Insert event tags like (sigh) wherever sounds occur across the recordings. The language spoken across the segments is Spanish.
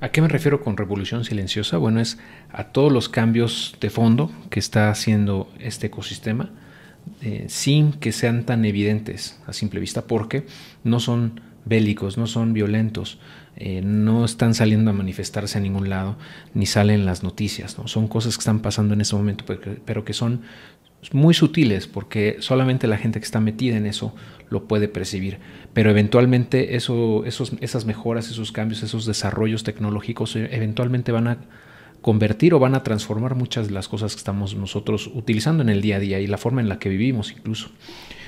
¿A qué me refiero con revolución silenciosa? Bueno, es a todos los cambios de fondo que está haciendo este ecosistema eh, sin que sean tan evidentes a simple vista porque no son bélicos, no son violentos, eh, no están saliendo a manifestarse a ningún lado, ni salen las noticias, ¿no? Son cosas que están pasando en ese momento, pero que son muy sutiles porque solamente la gente que está metida en eso lo puede percibir, pero eventualmente eso, esos, esas mejoras, esos cambios, esos desarrollos tecnológicos eh, eventualmente van a convertir o van a transformar muchas de las cosas que estamos nosotros utilizando en el día a día y la forma en la que vivimos incluso.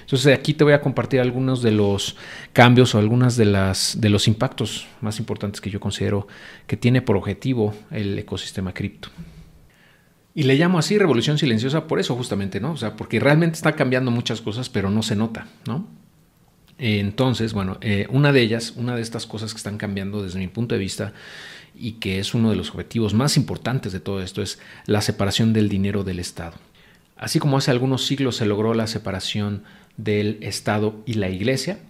Entonces aquí te voy a compartir algunos de los cambios o algunas de las de los impactos más importantes que yo considero que tiene por objetivo el ecosistema cripto. Y le llamo así revolución silenciosa por eso justamente, ¿no? O sea, porque realmente está cambiando muchas cosas, pero no se nota, ¿no? Entonces, bueno, eh, una de ellas, una de estas cosas que están cambiando desde mi punto de vista y que es uno de los objetivos más importantes de todo esto, es la separación del dinero del Estado. Así como hace algunos siglos se logró la separación del Estado y la Iglesia,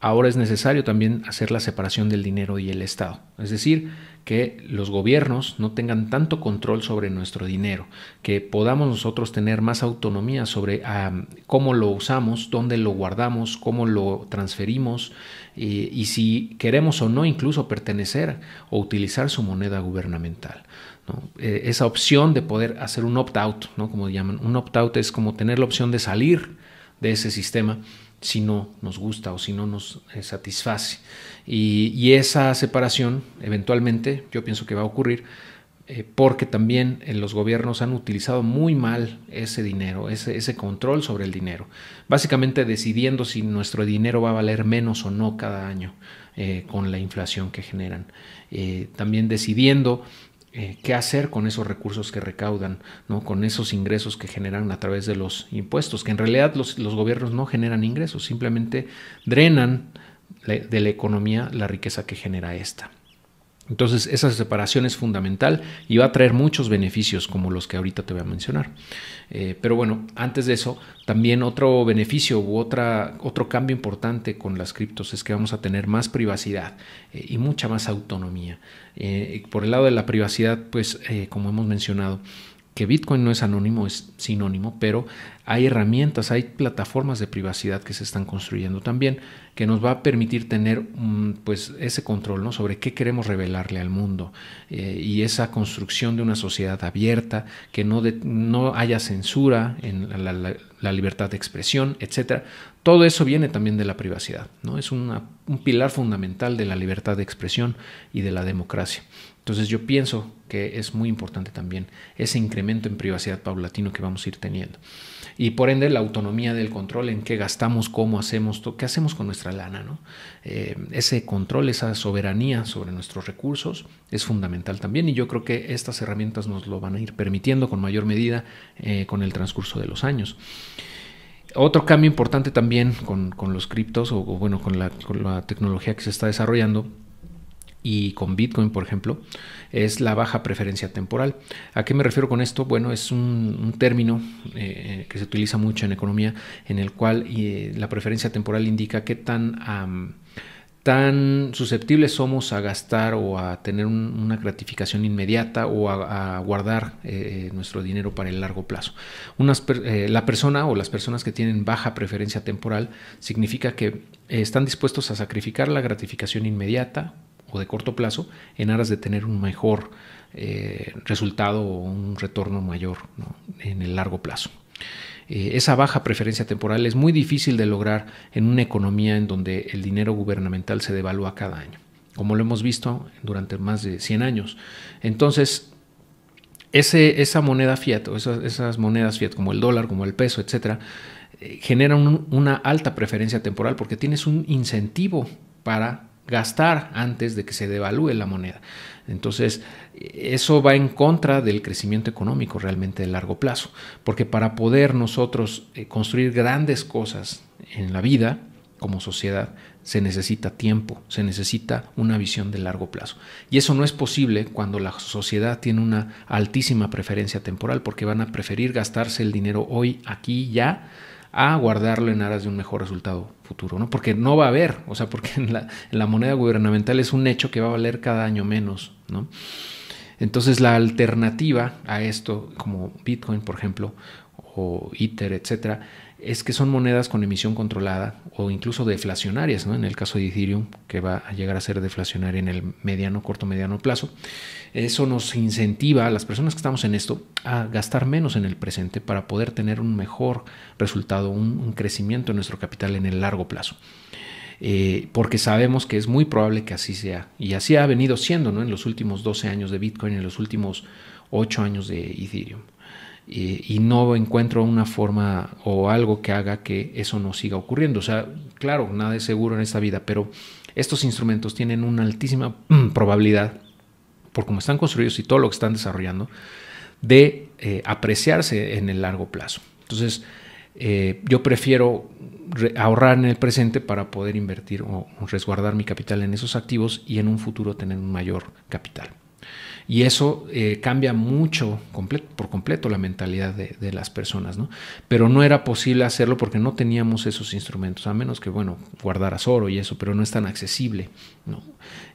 ahora es necesario también hacer la separación del dinero y el Estado. Es decir, que los gobiernos no tengan tanto control sobre nuestro dinero, que podamos nosotros tener más autonomía sobre cómo lo usamos, dónde lo guardamos, cómo lo transferimos y, si queremos o no incluso pertenecer o utilizar su moneda gubernamental. Eh, esa opción de poder hacer un opt-out, ¿no? como llaman, un opt-out es como tener la opción de salir de ese sistema si no nos gusta o si no nos eh, satisface. Y, esa separación, eventualmente, yo pienso que va a ocurrir, eh, porque también eh, los gobiernos han utilizado muy mal ese dinero, ese, control sobre el dinero, básicamente decidiendo si nuestro dinero va a valer menos o no cada año con la inflación que generan, también decidiendo eh, qué hacer con esos recursos que recaudan, ¿no? con esos ingresos que generan a través de los impuestos, que en realidad los, los gobiernos no generan ingresos, simplemente drenan de la economía la riqueza que genera esta. Entonces, esa separación es fundamental y va a traer muchos beneficios como los que ahorita te voy a mencionar. Eh, pero bueno, antes de eso, también otro beneficio u otra, otro cambio importante con las criptos es que vamos a tener más privacidad eh, y mucha más autonomía. Eh, por el lado de la privacidad, pues como hemos mencionado, que Bitcoin no es anónimo, es sinónimo, pero hay herramientas, hay plataformas de privacidad que se están construyendo también, que nos va a permitir tener mm, pues, ese control ¿no? sobre qué queremos revelarle al mundo eh, y esa construcción de una sociedad abierta, que no, no haya censura en la, la libertad de expresión, etcétera. Todo eso viene también de la privacidad, ¿no? Es un pilar fundamental de la libertad de expresión y de la democracia. Entonces yo pienso que es muy importante también ese incremento en privacidad paulatino que vamos a ir teniendo y por ende la autonomía del control en qué gastamos, cómo hacemos, qué hacemos con nuestra lana. ¿no? Eh, ese control, esa soberanía sobre nuestros recursos es fundamental también y yo creo que estas herramientas nos lo van a ir permitiendo con mayor medida eh, con el transcurso de los años. Otro cambio importante también con, los criptos o, bueno, con la tecnología que se está desarrollando y con Bitcoin, por ejemplo, es la baja preferencia temporal. ¿A qué me refiero con esto? Bueno, es un, término eh, que se utiliza mucho en economía en el cual eh, la preferencia temporal indica qué tan, tan susceptibles somos a gastar o a tener una gratificación inmediata o a, guardar eh, nuestro dinero para el largo plazo. la persona o las personas que tienen baja preferencia temporal significa que están dispuestos a sacrificar la gratificación inmediata o de corto plazo en aras de tener un mejor eh, resultado o un retorno mayor en el largo plazo. Eh, esa baja preferencia temporal es muy difícil de lograr en una economía en donde el dinero gubernamental se devalúa cada año, como lo hemos visto durante más de 100 años. Entonces, esa moneda fiat o esas, monedas fiat como el dólar, como el peso, etcétera, eh, generan una alta preferencia temporal porque tienes un incentivo para gastar antes de que se devalúe la moneda. Entonces, eso va en contra del crecimiento económico realmente de largo plazo, porque para poder nosotros eh, construir grandes cosas en la vida como sociedad, se necesita tiempo, se necesita una visión de largo plazo. Y eso no es posible cuando la sociedad tiene una altísima preferencia temporal, porque van a preferir gastarse el dinero hoy, aquí, ya, a guardarlo en aras de un mejor resultado futuro, ¿no? Porque no va a haber, o sea, porque en la, moneda gubernamental es un hecho que va a valer cada año menos, ¿no? Entonces la alternativa a esto, como Bitcoin, por ejemplo, o ITER, etcétera, es que son monedas con emisión controlada o incluso deflacionarias, ¿no? en el caso de Ethereum, que va a llegar a ser deflacionaria en el mediano, corto, mediano plazo. Eso nos incentiva a las personas que estamos en esto a gastar menos en el presente para poder tener un mejor resultado, un, crecimiento en nuestro capital en el largo plazo. Eh, porque sabemos que es muy probable que así sea. Y así ha venido siendo en los últimos 12 años de Bitcoin, en los últimos Ocho años de Ethereum. y no encuentro una forma o algo que haga que eso no siga ocurriendo. O sea, claro, nada es seguro en esta vida, pero estos instrumentos tienen una altísima mm, probabilidad, por cómo están construidos y todo lo que están desarrollando, de eh, apreciarse en el largo plazo. Entonces, eh, yo prefiero ahorrar en el presente para poder invertir o resguardar mi capital en esos activos y en un futuro tener un mayor capital. Y eso eh, cambia mucho por completo la mentalidad de, las personas, ¿no? Pero no era posible hacerlo porque no teníamos esos instrumentos, a menos que, bueno, guardaras oro y eso, pero no es tan accesible, ¿no?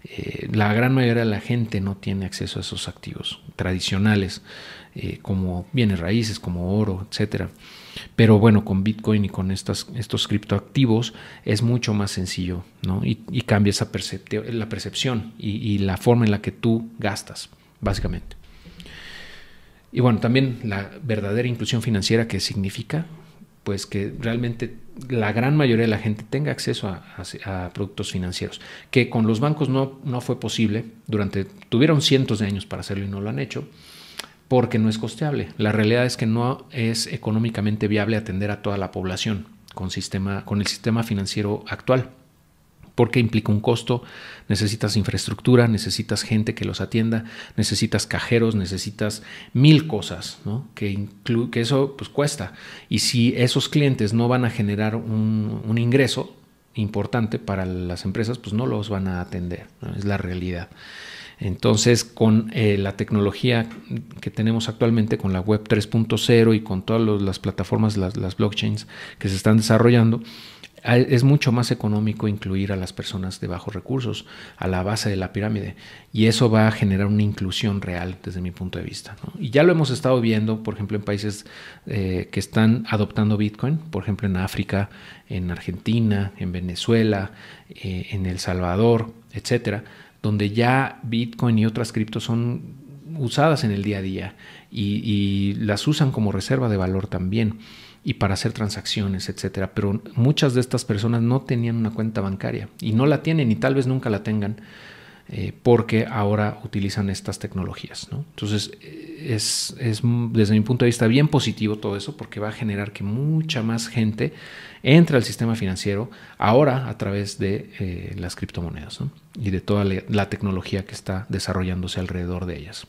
Eh, la gran mayoría de la gente no tiene acceso a esos activos tradicionales, eh, como bienes raíces, como oro, etcétera. Pero bueno, con Bitcoin y con estos criptoactivos es mucho más sencillo, ¿no? Y, cambia la percepción y, la forma en la que tú gastas, básicamente. Y bueno, también la verdadera inclusión financiera que significa, pues que realmente la gran mayoría de la gente tenga acceso a, productos financieros, que con los bancos no, no fue posible, durante, tuvieron cientos de años para hacerlo y no lo han hecho porque no es costeable. La realidad es que no es económicamente viable atender a toda la población con, sistema, con el sistema financiero actual porque implica un costo, necesitas infraestructura, necesitas gente que los atienda, necesitas cajeros, necesitas mil cosas, ¿no? que, que, eso pues cuesta. Y si esos clientes no van a generar un, ingreso importante para las empresas, pues no los van a atender, es la realidad. Entonces, con eh, la tecnología que tenemos actualmente, con la web 3.0 y con todas las plataformas, las blockchains que se están desarrollando, es mucho más económico incluir a las personas de bajos recursos a la base de la pirámide y eso va a generar una inclusión real desde mi punto de vista. Y ya lo hemos estado viendo, por ejemplo, en países eh, que están adoptando Bitcoin, por ejemplo, en África, en Argentina, en Venezuela, eh, en El Salvador, etcétera, donde ya Bitcoin y otras criptos son usadas en el día a día y las usan como reserva de valor también y para hacer transacciones, etcétera. Pero muchas de estas personas no tenían una cuenta bancaria y no la tienen y tal vez nunca la tengan eh, porque ahora utilizan estas tecnologías. Entonces, eh, es, desde mi punto de vista bien positivo todo eso porque va a generar que mucha más gente entre al sistema financiero ahora a través de eh, las criptomonedas y de toda la tecnología que está desarrollándose alrededor de ellas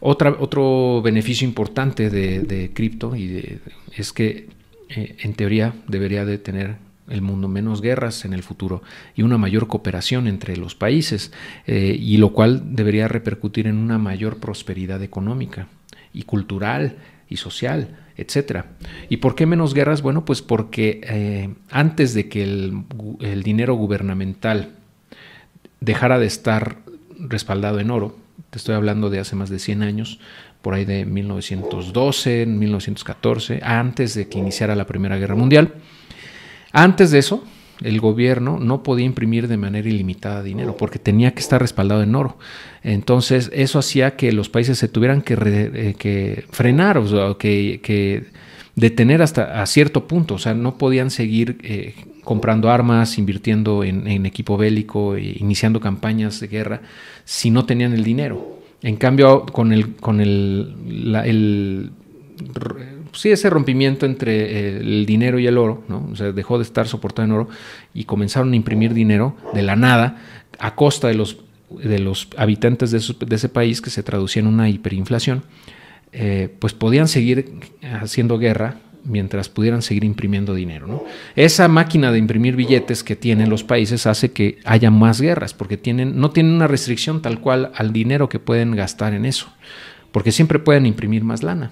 otro beneficio importante de, cripto y es que eh, en teoría debería de tener el mundo menos guerras en el futuro y una mayor cooperación entre los países, eh, y lo cual debería repercutir en una mayor prosperidad económica y cultural y social, etcétera. ¿Y por qué menos guerras? Bueno, pues porque eh, antes de que el dinero gubernamental dejara de estar respaldado en oro, te estoy hablando de hace más de 100 años, por ahí de 1912, 1914, antes de que iniciara la Primera Guerra Mundial. Antes de eso, el gobierno no podía imprimir de manera ilimitada dinero porque tenía que estar respaldado en oro. Entonces, eso hacía que los países se tuvieran que, eh, frenar, o sea, que detener hasta a cierto punto, o sea, no podían seguir eh, comprando armas, invirtiendo en, equipo bélico, eh, iniciando campañas de guerra, si no tenían el dinero. En cambio, con el, con el, sí, ese rompimiento entre eh, el dinero y el oro, ¿no? O sea, dejó de estar soportado en oro y comenzaron a imprimir dinero de la nada a costa de los, de los habitantes de ese país que se traducía en una hiperinflación. Eh, pues podían seguir haciendo guerra mientras pudieran seguir imprimiendo dinero. Esa máquina de imprimir billetes que tienen los países hace que haya más guerras, porque tienen, no tienen una restricción tal cual al dinero que pueden gastar en eso, porque siempre pueden imprimir más lana,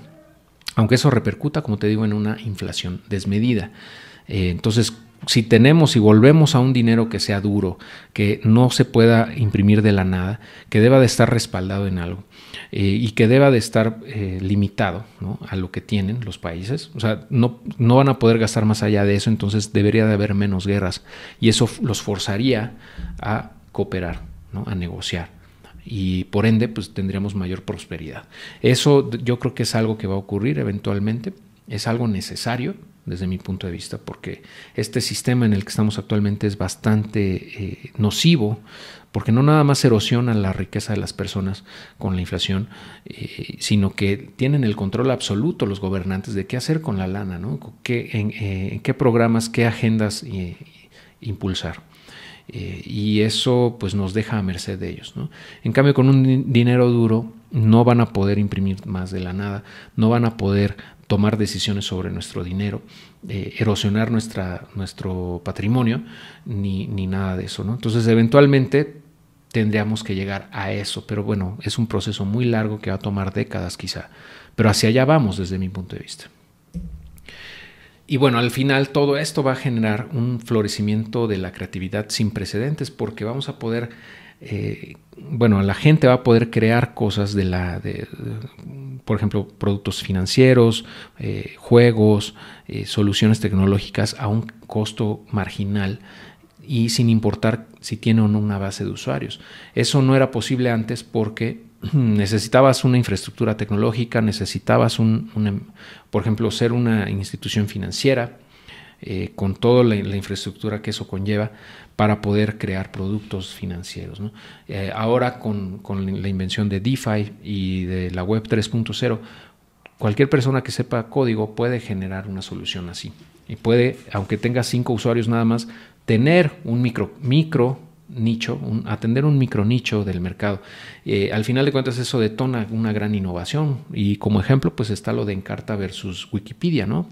aunque eso repercuta, como te digo, en una inflación desmedida. Eh, entonces, si tenemos y volvemos a un dinero que sea duro, que no se pueda imprimir de la nada, que deba de estar respaldado en algo eh, y que deba de estar eh, limitado a lo que tienen los países, o sea, no, van a poder gastar más allá de eso, entonces debería de haber menos guerras y eso los forzaría a cooperar, a negociar y por ende pues tendríamos mayor prosperidad. Eso yo creo que es algo que va a ocurrir eventualmente, es algo necesario, desde mi punto de vista, porque este sistema en el que estamos actualmente es bastante eh, nocivo, porque no nada más erosiona la riqueza de las personas con la inflación, eh, sino que tienen el control absoluto los gobernantes de qué hacer con la lana, ¿no? ¿Qué, en, eh, qué programas, qué agendas impulsar. y eso pues nos deja a merced de ellos. En cambio, con un dinero duro no van a poder imprimir más de la nada, no van a poder tomar decisiones sobre nuestro dinero, eh, erosionar nuestra, nuestro patrimonio, ni, ni, nada de eso. ¿no? Entonces, eventualmente tendríamos que llegar a eso, pero bueno, es un proceso muy largo que va a tomar décadas quizá, pero hacia allá vamos desde mi punto de vista. Y bueno, al final todo esto va a generar un florecimiento de la creatividad sin precedentes porque vamos a poder, eh, bueno, la gente va a poder crear cosas de la, por ejemplo, productos financieros, eh, juegos, eh, soluciones tecnológicas a un costo marginal y sin importar si tiene o no una base de usuarios. Eso no era posible antes porque (clears throat) necesitabas una infraestructura tecnológica, necesitabas un, por ejemplo, ser una institución financiera, eh, con toda la, infraestructura que eso conlleva para poder crear productos financieros. Eh, ahora con, la invención de DeFi y de la Web 3.0, cualquier persona que sepa código puede generar una solución así. Y puede, aunque tenga cinco usuarios nada más, tener un micro, micro nicho, atender un micro nicho del mercado. Eh, al final de cuentas eso detona una gran innovación y como ejemplo pues está lo de Encarta versus Wikipedia, ¿no?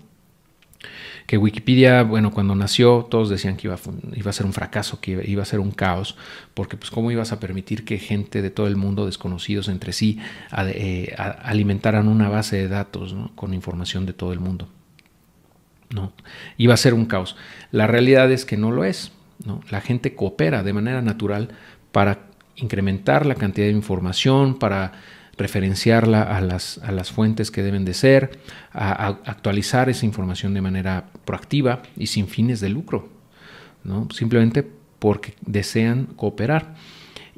que Wikipedia, bueno, cuando nació todos decían que iba a, ser un fracaso, que iba, a ser un caos, porque pues cómo ibas a permitir que gente de todo el mundo, desconocidos entre sí, eh, alimentaran una base de datos con información de todo el mundo. ¿no? Iba a ser un caos. La realidad es que no lo es. La gente coopera de manera natural para incrementar la cantidad de información, para preferenciarla a las, a las fuentes que deben de ser, a, actualizar esa información de manera proactiva y sin fines de lucro, ¿no? simplemente porque desean cooperar.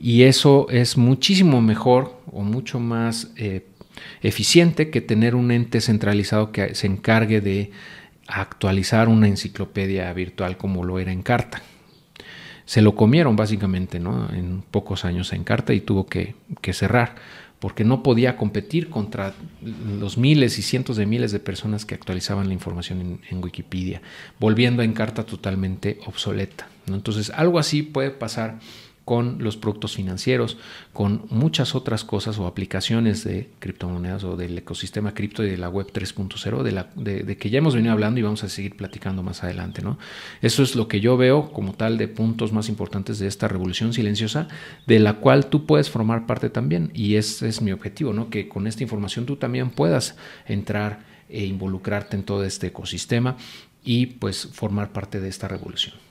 Y eso es muchísimo mejor o mucho más eh, eficiente que tener un ente centralizado que se encargue de actualizar una enciclopedia virtual como lo era en carta. Se lo comieron básicamente ¿no? en pocos años en carta y tuvo que, que cerrar porque no podía competir contra los miles y cientos de miles de personas que actualizaban la información en, Wikipedia, volviendo a carta totalmente obsoleta. Entonces, algo así puede pasar con los productos financieros, con muchas otras cosas o aplicaciones de criptomonedas o del ecosistema cripto y de la web 3.0, de, la, que ya hemos venido hablando y vamos a seguir platicando más adelante. ¿no? Eso es lo que yo veo como tal de puntos más importantes de esta revolución silenciosa, de la cual tú puedes formar parte también. Y ese es mi objetivo, ¿no? que con esta información tú también puedas entrar e involucrarte en todo este ecosistema y pues formar parte de esta revolución.